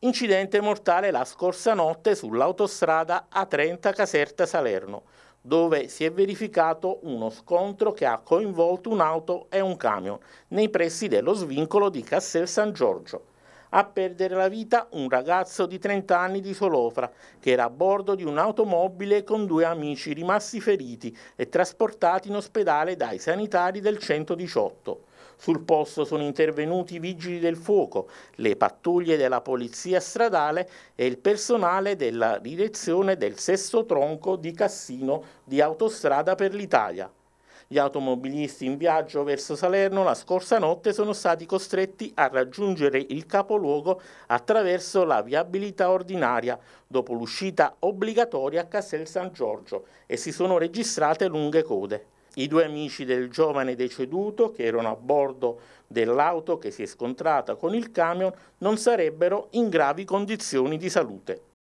Incidente mortale la scorsa notte sull'autostrada A30 Caserta Salerno, dove si è verificato uno scontro che ha coinvolto un'auto e un camion nei pressi dello svincolo di Castel San Giorgio a perdere la vita un ragazzo di 30 anni di Solofra che era a bordo di un'automobile con due amici rimasti feriti e trasportati in ospedale dai sanitari del 118. Sul posto sono intervenuti i vigili del fuoco, le pattuglie della polizia stradale e il personale della direzione del sesto tronco di Cassino di Autostrada per l'Italia. Gli automobilisti in viaggio verso Salerno la scorsa notte sono stati costretti a raggiungere il capoluogo attraverso la viabilità ordinaria dopo l'uscita obbligatoria a Castel San Giorgio e si sono registrate lunghe code. I due amici del giovane deceduto, che erano a bordo dell'auto che si è scontrata con il camion, non sarebbero in gravi condizioni di salute.